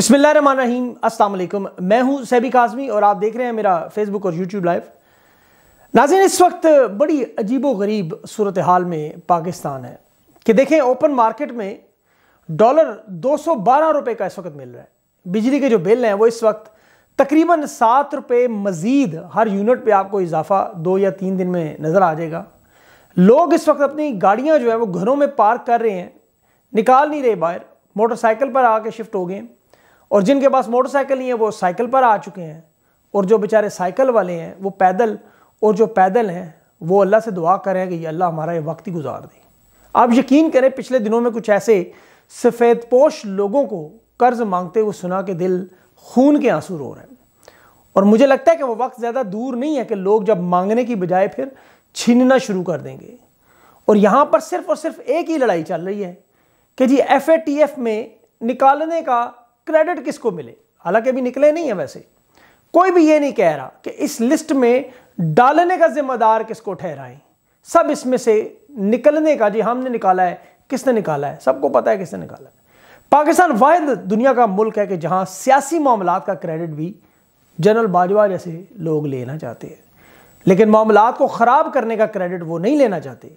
बिसमीम असल मैं हूं सैबिक आज़मी और आप देख रहे हैं मेरा फेसबुक और यूट्यूब लाइव नाजिन इस वक्त बड़ी अजीबो गरीब सूरत हाल में पाकिस्तान है कि देखें ओपन मार्केट में डॉलर 212 रुपए का इस वक्त मिल रहा है बिजली के जो बिल हैं वो इस वक्त तकरीबन सात रुपये मज़ीद हर यूनिट पे आपको इजाफा दो या तीन दिन में नज़र आ जाएगा लोग इस वक्त अपनी गाड़ियाँ जो है वो घरों में पार्क कर रहे हैं निकाल नहीं रहे बाहर मोटरसाइकिल पर आके शिफ्ट हो गए और जिनके पास मोटरसाइकिल नहीं है वो साइकिल पर आ चुके हैं और जो बेचारे साइकिल वाले हैं वो पैदल और जो पैदल हैं वो अल्लाह से दुआ करें कि ये अल्लाह हमारा ये वक्त ही गुजार दे आप यकीन करें पिछले दिनों में कुछ ऐसे सफ़ेद पोश लोगों को कर्ज़ मांगते हुए सुना के दिल खून के आंसू रो रहे हैं और मुझे लगता है कि वो वक्त ज़्यादा दूर नहीं है कि लोग जब मांगने की बजाय फिर छीनना शुरू कर देंगे और यहाँ पर सिर्फ और सिर्फ एक ही लड़ाई चल रही है कि जी एफ में निकालने का क्रेडिट किसको मिले हालांकि अभी निकले नहीं है वैसे कोई भी ये नहीं कह रहा कि इस लिस्ट में डालने का जिम्मेदार किसको ठहराएं सब इसमें से निकलने का जी हमने निकाला है किसने निकाला है सबको पता है किसने निकाला है पाकिस्तान वाहिद दुनिया का मुल्क है कि जहां सियासी मामला का क्रेडिट भी जनरल बाजवा जैसे लोग लेना चाहते हैं लेकिन मामला को ख़राब करने का क्रेडिट वो नहीं लेना चाहते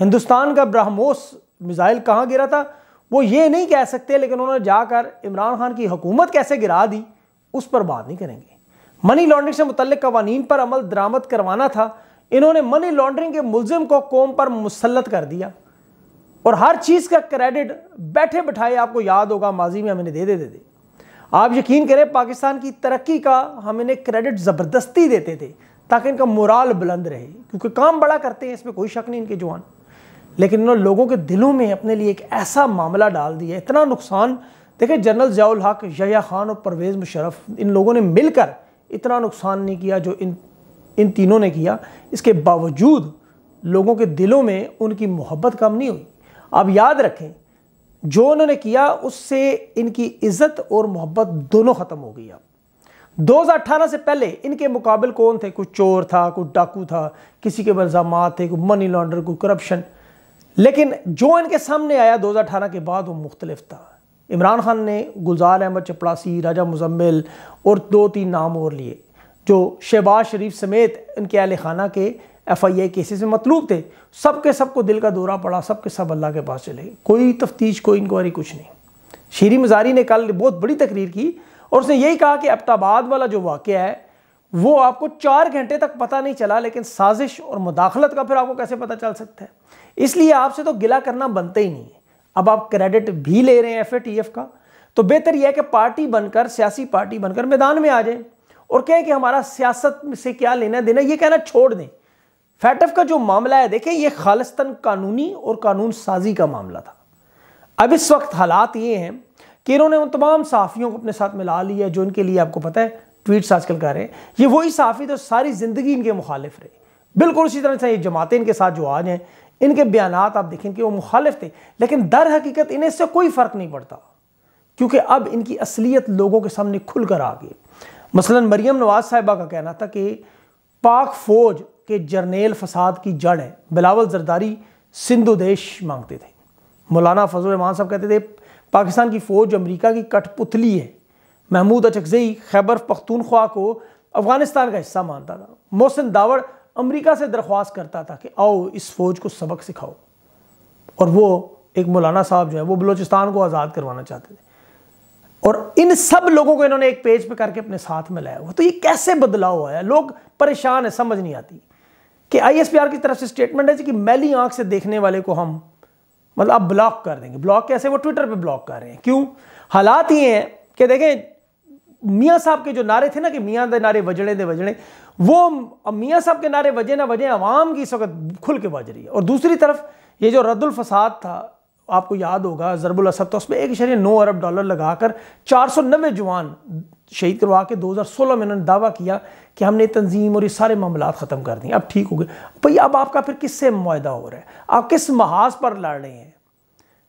हिंदुस्तान का ब्राह्मोस मिज़ाइल कहाँ गिरा था वो ये नहीं कह सकते लेकिन उन्होंने जाकर इमरान खान की हुकूमत कैसे गिरा दी उस पर बात नहीं करेंगे मनी लॉन्ड्रिंग से मुतल कवानीन पर अमल दरामद करवाना था इन्होंने मनी लॉन्ड्रिंग के मुलजिम को कौम पर मुसलत कर दिया और हर चीज़ का क्रेडिट बैठे बैठाए आपको याद होगा माजी में हमें दे दे दे दे आप यकीन करें पाकिस्तान की तरक्की का हम इन्हें क्रेडिट ज़बरदस्ती देते थे ताकि इनका मुराल बुलंद रहे क्योंकि काम बड़ा करते हैं इसमें कोई शक नहीं इनके जवान लेकिन इन्होंने लोगों के दिलों में अपने लिए एक ऐसा मामला डाल दिया इतना नुकसान देखिए जनरल जयाल हक यया खान और परवेज़ मुशरफ इन लोगों ने मिलकर इतना नुकसान नहीं किया जो इन इन तीनों ने किया इसके बावजूद लोगों के दिलों में उनकी मोहब्बत कम नहीं हुई आप याद रखें जो उन्होंने किया उससे इनकी इज्जत और मोहब्बत दोनों ख़त्म हो गई अब 2018 से पहले इनके मुकाबले कौन थे कोई चोर था कोई डाकू था किसी के बलजामात थे कोई मनी लॉन्डर कोई करप्शन लेकिन जो इनके सामने आया अठारह के बाद वो मुख्तलिफ था इमरान खान ने गुलजार अहमद चपड़ासी राजा मुजम्मिल और दो तीन नाम और लिए जो शहबाज शरीफ समेत इनके अहल खाना के एफ आई आई केसेस में मतलूब थे सब के सब को दिल का दौरा पड़ा सब के सब अल्लाह के पास चले गए कोई तफ्तीश कोई इंक्वायरी कुछ नहीं शीरी मजारी ने कल बहुत बड़ी तकरीर की और उसने यही कहा कि अब्ताबाद वाला जो वाक़ है वो आपको चार घंटे तक पता नहीं चला लेकिन साजिश और मुदाखलत का फिर आपको कैसे पता चल सकता है इसलिए आपसे तो गिला करना बनता ही नहीं है अब आप क्रेडिट भी ले रहे हैं एफ का तो बेहतर यह है कि पार्टी बनकर सियासी पार्टी बनकर मैदान में आ जाए और कहें कि हमारा सियासत से क्या लेना देना ये कहना छोड़ दें फैटफ का जो मामला है देखें ये खालस्तन कानूनी और कानून साजी का मामला था अब इस वक्त हालात ये हैं कि इन्होंने उन तमाम साफियों को अपने साथ मिला लिया जो इनके लिए आपको पता है ट्वीट्स आजकल कर रहे हैं ये वही साफी तो सारी ज़िंदगी इनके मुखालिफ रहे बिल्कुल उसी तरह से ये जमातें इनके साथ जो आज हैं इनके बयान आप देखें कि वो मुखालिफ थे लेकिन दर हकीकत इन्हें इससे कोई फ़र्क नहीं पड़ता क्योंकि अब इनकी असलियत लोगों के सामने खुल कर आ गई मसलन मरियम नवाज साहिबा का कहना था कि पाक फौज के जर्नेल फसाद की जड़ है बिलावल जरदारी सिंधु देश मांगते थे मौलाना फजल रहमान साहब कहते थे पाकिस्तान की फ़ौज अमरीका की कठपुतली है महमूद अचकजई खैबर पख्तूनख्वा को अफगानिस्तान का हिस्सा मानता था मोहसिन दावड़ अमेरिका से दरख्वास्त करता था कि आओ इस फौज को सबक सिखाओ और वो एक मौलाना साहब जो है वो बलूचिस्तान को आज़ाद करवाना चाहते थे और इन सब लोगों को इन्होंने एक पेज पे करके अपने साथ में लाया हुआ तो ये कैसे बदलाव हुआ है लोग परेशान है समझ नहीं आती कि आईएसपीआर की तरफ से स्टेटमेंट है कि मैली आंख से देखने वाले को हम मतलब आप ब्लॉक कर देंगे ब्लॉक कैसे वो ट्विटर पे ब्लॉक कर रहे हैं क्यों हालात ये हैं कि देखें मियाँ साहब के जो नारे थे ना कि मियाँ दे नारे वजने दे वजने वो मियाँ साहब के नारे वजे ना वजे आवाम की इस वक्त खुल के बज रही है और दूसरी तरफ ये जो रद्दुल फसाद था आपको याद होगा जरबुल असद तो उसमें एक शरीर नौ अरब डॉलर लगाकर चार सौ नब्बे जवान शहीद करवा के 2016 में उन्होंने दावा किया कि हमने तंजीम और ये सारे मामला ख़त्म कर दिए अब ठीक हो गए भाई अब आपका फिर किससे माहा हो रहा है आप किस महाज पर लड़ रहे हैं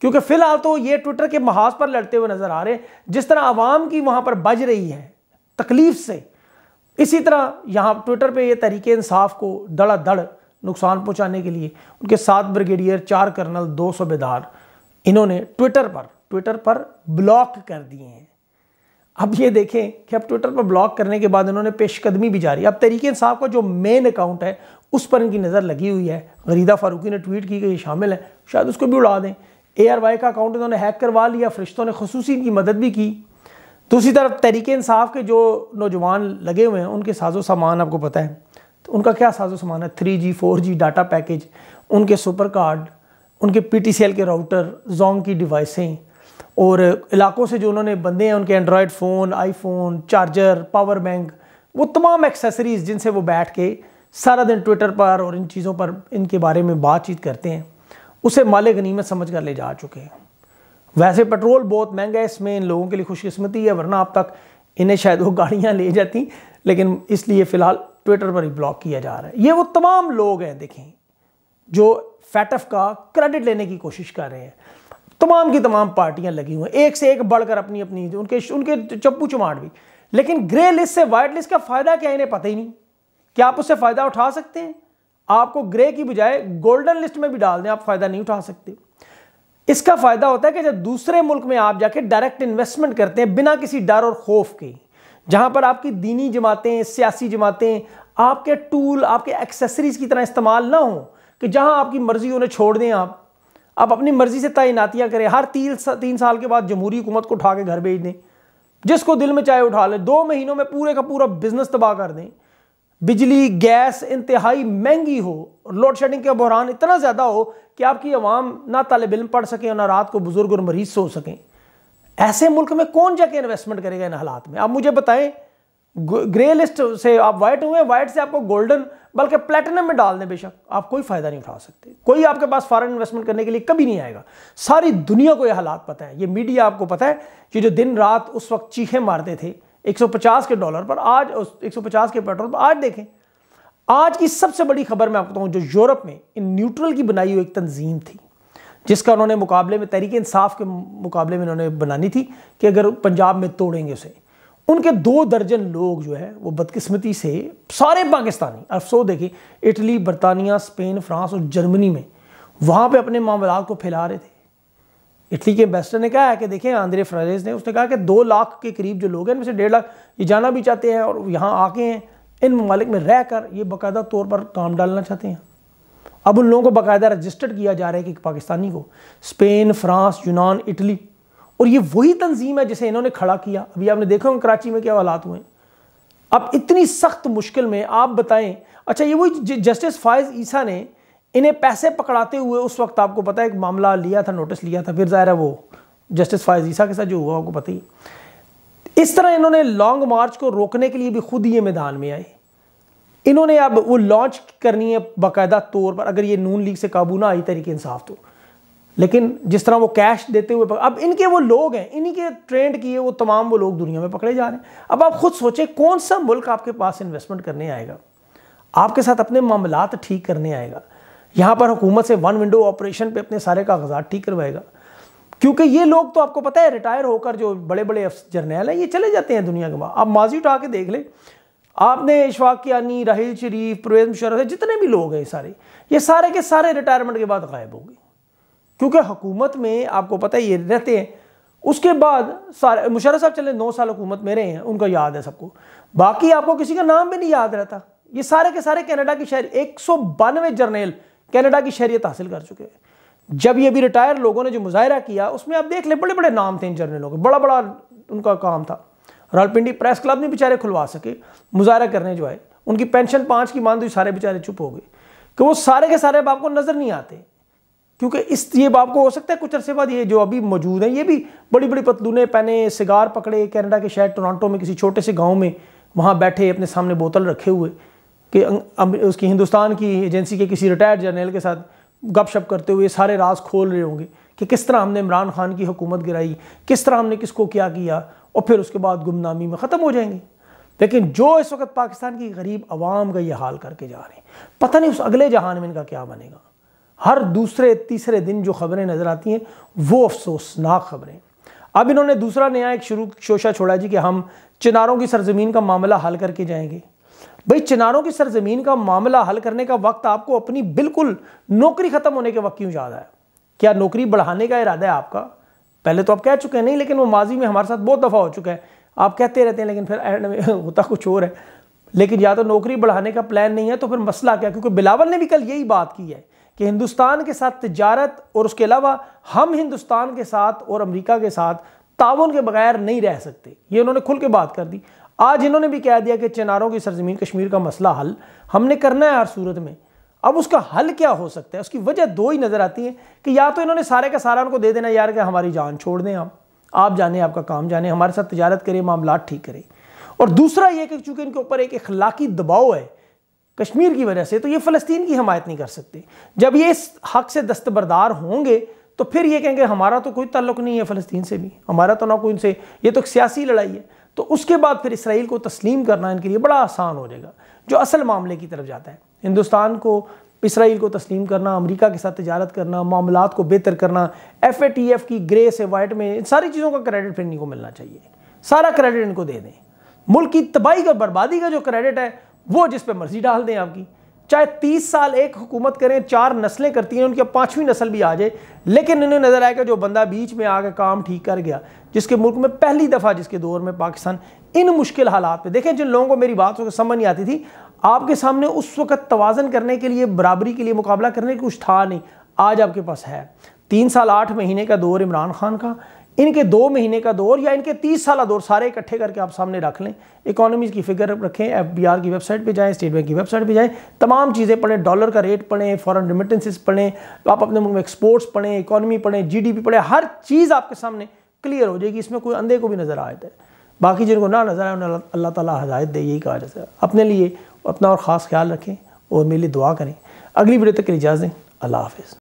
क्योंकि फिलहाल तो ये ट्विटर के महाज पर लड़ते हुए नजर आ रहे हैं जिस तरह आवाम की वहां पर बज रही है तकलीफ से इसी तरह यहाँ ट्विटर पे ये तरीके इंसाफ को दड़ नुकसान पहुंचाने के लिए उनके सात ब्रिगेडियर चार कर्नल दो सूबेदार इन्होंने ट्विटर पर ट्विटर पर ब्लॉक कर दिए हैं अब ये देखें कि अब ट्विटर पर ब्लॉक करने के बाद इन्होंने पेशकदमी भी जारी अब तरीके इंसाफ का जो मेन अकाउंट है उस पर इनकी नज़र लगी हुई है गरीदा फारूकी ने ट्वीट की कि ये शामिल है शायद उसको भी उड़ा दें ए आर वाई का अकाउंट इन्होंने हैक करवा लिया फरिश्तों ने खसूस इनकी मदद भी की दूसरी तरफ तहरीक इंसाफ के जो नौजवान लगे हुए हैं उनके साजो सामान आपको पता है तो उनका क्या साजो सामान है three G four G data package उनके सुपर कार्ड उनके पी टी सी एल के राउटर जोंग की डिवाइसें और इलाकों से जो उन्होंने बंदे हैं उनके Android phone iPhone charger power bank वो तमाम एक्सेसरीज़ जिनसे वो बैठ के सारा दिन ट्विटर पर और इन चीज़ों पर इनके बारे में बातचीत करते हैं उसे माले गनीमत समझ कर ले जा चुके हैं वैसे पेट्रोल बहुत महंगा है इसमें इन लोगों के लिए खुशकस्मती है वरना अब तक इन्हें शायद वो गाड़ियाँ ले जाती लेकिन इसलिए फ़िलहाल ट्विटर पर ही ब्लॉक किया जा रहा है ये वो तमाम लोग हैं देखें जो फैटफ का क्रेडिट लेने की कोशिश कर रहे हैं तमाम की तमाम पार्टियां लगी हुई हैं एक से एक बढ़कर अपनी अपनी उनके उनके चप्पू चमाट भी लेकिन ग्रे लिस्ट से वाइट लिस्ट का फ़ायदा क्या इन्हें पता ही नहीं क्या आप उससे फ़ायदा उठा सकते हैं आपको ग्रे की बजाय गोल्डन लिस्ट में भी डाल दें आप फायदा नहीं उठा सकते इसका फायदा होता है कि जब दूसरे मुल्क में आप जाके डायरेक्ट इन्वेस्टमेंट करते हैं बिना किसी डर और खौफ के जहां पर आपकी दीनी जमातें सियासी जमातें आपके टूल आपके एक्सेसरीज की तरह इस्तेमाल ना हो कि जहां आपकी मर्जी उन्हें छोड़ दें आप आप अपनी मर्जी से तैनातियाँ करें हर तीन तीन साल के बाद जमहूरी हुकूमत को उठा के घर भेज दें जिसको दिल में चाहे उठा लें दो महीनों में पूरे का पूरा बिजनेस तबाह कर दें बिजली गैस इंतहाई महंगी हो और लोड शेडिंग का बहरान इतना ज़्यादा हो कि आपकी आवाम ना तलब इम पढ़ सकें और ना रात को बुज़ुर्ग और मरीज सो सकें ऐसे मुल्क में कौन जाके इन्वेस्टमेंट करेगा इन हालात में आप मुझे बताएं ग्रे लिस्ट से आप वाइट हुए वाइट से आपको गोल्डन बल्कि प्लेटिनम में डाल दें बेशक आप कोई फ़ायदा नहीं उठा सकते कोई आपके पास फॉरेन इन्वेस्टमेंट करने के लिए कभी नहीं आएगा सारी दुनिया को ये हालात पता है ये मीडिया आपको पता है कि जो दिन रात उस वक्त चीखें मारते थे 150 के डॉलर पर आज 150 के पेट्रोल पर आज देखें आज की सबसे बड़ी खबर मैं आपको बताऊं जो यूरोप में इन न्यूट्रल की बनाई हुई एक तंजीम थी जिसका उन्होंने मुकाबले में तहरीक इंसाफ के मुकाबले में उन्होंने बनानी थी कि अगर पंजाब में तोड़ेंगे उसे उनके दो दर्जन लोग जो है वो बदकिस्मती से सारे पाकिस्तानी अफसोस देखे इटली बरतानिया स्पेन फ्रांस और जर्मनी में वहाँ पर अपने मामला को फैला रहे थे इटली के एम्बेसडर ने कहा है कि देखें आंद्रे फ्रारेज ने उसने कहा कि दो लाख के करीब जो लोग हैं उनमें से डेढ़ लाख ये जाना भी चाहते हैं और यहाँ आके हैं इन ममालिक में रह कर ये बाकायदा तौर पर काम डालना चाहते हैं अब उन लोगों को बाकायदा रजिस्टर्ड किया जा रहा है कि पाकिस्तानी को स्पेन फ्रांस यूनान इटली और ये वही तंजीम है जिसे इन्होंने खड़ा किया अभी आपने देखा होंगे कराची में क्या हालात हुए अब इतनी सख्त मुश्किल में आप बताएं अच्छा ये वही जस्टिस फायज़ ईसा ने इन्हें पैसे पकड़ाते हुए उस वक्त आपको पता है एक मामला लिया था नोटिस लिया था फिर ज़ाहिर है वो जस्टिस फायजीसा के साथ जो हुआ आपको पता ही इस तरह इन्होंने लॉन्ग मार्च को रोकने के लिए भी खुद ये मैदान में आए इन्होंने अब वो लॉन्च करनी है बाकायदा तौर पर अगर ये नून लीग से काबू ना आई तरीके इंसाफ तो लेकिन जिस तरह वो कैश देते हुए अब इनके वो लोग हैं इन्हीं के ट्रेंड किए वो तमाम वो लोग दुनिया में पकड़े जा रहे हैं अब आप खुद सोचें कौन सा मुल्क आपके पास इन्वेस्टमेंट करने आएगा आपके साथ अपने मामला ठीक करने आएगा यहाँ पर हुकूमत से वन विंडो ऑपरेशन पे अपने सारे कागजात ठीक करवाएगा क्योंकि ये लोग तो आपको पता है रिटायर होकर जो बड़े बड़े जर्नैल हैं ये चले जाते हैं दुनिया के बाहर आप माजी उठा के देख ले आपने इशफाक यानी राहिल शरीफ परवेज मुशरफ जितने भी लोग हैं सारे ये सारे के सारे रिटायरमेंट के बाद गायब हो गए क्योंकि हुकूमत में आपको पता है ये रहते हैं उसके बाद सारे मुशरफ साहब चले नौ साल हुकूमत में रहे हैं उनका याद है सबको बाकी आपको किसी का नाम भी नहीं याद रहता ये सारे के सारे कनाडा के शहर एक सौ बानवे जर्नेल कैनेडा की शहरीत हासिल कर चुके हैं जब ये भी रिटायर लोगों ने जो मुजाहरा किया उसमें आप देख लें बड़े बड़े नाम थे इन जर्नलों के बड़ा बड़ा उनका काम था रावलपिंडी प्रेस क्लब नहीं बेचारे खुलवा सके मुजाहरा करने जो आए उनकी पेंशन पाँच की मान दी तो सारे बेचारे चुप हो गए कि वो सारे के सारे अब आपको नज़र नहीं आते क्योंकि इस ये बाप को हो सकता है कुछ अरसे बाद ये जो अभी मौजूद हैं ये भी बड़ी बड़ी पतलूने पहने सिगार पकड़े कनाडा के शहर टोरंटो में किसी छोटे से गांव में वहाँ बैठे अपने सामने बोतल रखे हुए कि अं- उसकी हिंदुस्तान की एजेंसी के किसी रिटायर्ड जर्नल के साथ गपशप करते हुए सारे राज खोल रहे होंगे कि किस तरह हमने इमरान खान की हुकूमत गिराई किस तरह हमने किसको क्या किया और फिर उसके बाद गुमनामी में ख़त्म हो जाएंगे लेकिन जो इस वक्त पाकिस्तान की गरीब आवाम का ये हाल करके जा रहे हैं पता नहीं उस अगले जहान में इनका क्या बनेगा हर दूसरे तीसरे दिन जो खबरें नज़र आती हैं वो अफसोसनाक खबरें अब इन्होंने दूसरा नया एक शुरू शोशा छोड़ा जी कि हम चिनारों की सरजमीन का मामला हल करके जाएंगे भाई चिनारों की सरजमीन का मामला हल करने का वक्त आपको अपनी बिल्कुल नौकरी ख़त्म होने के वक्त क्यों याद आया क्या नौकरी बढ़ाने का इरादा है आपका पहले तो आप कह चुके हैं नहीं लेकिन वो माजी में हमारे साथ बहुत दफ़ा हो चुका है आप कहते रहते हैं लेकिन फिर एंड में होता कुछ और है लेकिन या तो नौकरी बढ़ाने का प्लान नहीं है तो फिर मसला क्या क्योंकि बिलावल ने भी कल यही बात की है कि हिंदुस्तान के साथ तजारत और उसके अलावा हम हिंदुस्तान के साथ और अमरीका के साथ ताउन के बगैर नहीं रह सकते ये उन्होंने खुल के बात कर दी आज इन्होंने भी कह दिया कि चिनारों की सरजमीन कश्मीर का मसला हल हमने करना है हर सूरत में अब उसका हल क्या हो सकता है उसकी वजह दो ही नज़र आती है कि या तो इन्होंने सारे का सारा उनको दे देना यार कि हमारी जान छोड़ दें आप आप जाने आपका काम जाने हमारे साथ तजारत करें मामला ठीक करें और दूसरा ये कि चूंकि इनके ऊपर एक अखलाकी दबाव है कश्मीर की वजह से तो ये फ़लस्तीन की हमायत नहीं कर सकते जब ये इस हक से दस्तबरदार होंगे तो फिर ये कहेंगे हमारा तो कोई ताल्लुक नहीं है फ़लस्तीन से भी हमारा तो ना कोई उनसे ये तो एक सियासी लड़ाई है तो उसके बाद फिर इसराइल को तस्लीम करना इनके लिए बड़ा आसान हो जाएगा जो असल मामले की तरफ जाता है हिंदुस्तान को इसराइल को तस्लीम करना अमेरिका के साथ तजारत करना मामला को बेहतर करना एफ ए टी एफ की ग्रे से वाइट में इन सारी चीज़ों का क्रेडिट फिर इनको मिलना चाहिए सारा क्रेडिट इनको दे दें मुल्क की तबाही का बर्बादी का जो क्रेडिट है वो जिस पर मर्जी डाल दें आपकी चाहे तीस साल एक हुकूमत करें चार नस्लें करती हैं उनकी पांचवीं नस्ल भी आ जाए लेकिन इन्हें नज़र आएगा जो बंदा बीच में आकर काम ठीक कर गया जिसके मुल्क में पहली दफ़ा जिसके दौर में पाकिस्तान इन मुश्किल हालात में देखें जिन लोगों को मेरी बात समझ नहीं आती थी आपके सामने उस वक्त तोज़न करने के लिए बराबरी के लिए मुकाबला करने की कुछ था नहीं आज आपके पास है तीन साल आठ महीने का दौर इमरान खान का इनके दो महीने का दौर या इनके तीस साल दौर सारे इकट्ठे करके आप सामने रख लें इकोनॉमीज की फिगर रखें एफ की वेबसाइट पे जाएं स्टेट बैंक की वेबसाइट पे जाएं तमाम चीज़ें पढ़ें डॉलर का रेट पढ़ें फॉरेन रिमिटेंसेस पढ़ें आप अपने मुल्क में एक्सपोर्ट्स पढ़ें इकोनॉमी पढ़ें जीडीपी पढ़ें हर चीज़ आपके सामने क्लियर हो जाएगी इसमें कोई अंधे को भी नज़र आए थे तो। बाकी जिनको ना नज़र आए उन्हें अल्लाह ताला हदायत दे यही कहा जाता है अपने लिए अपना और ख़ास ख्याल रखें और मेरे लिए दुआ करें अगली वीडियो तक के लिए इजाज़ दें अल्लाह हाफिज़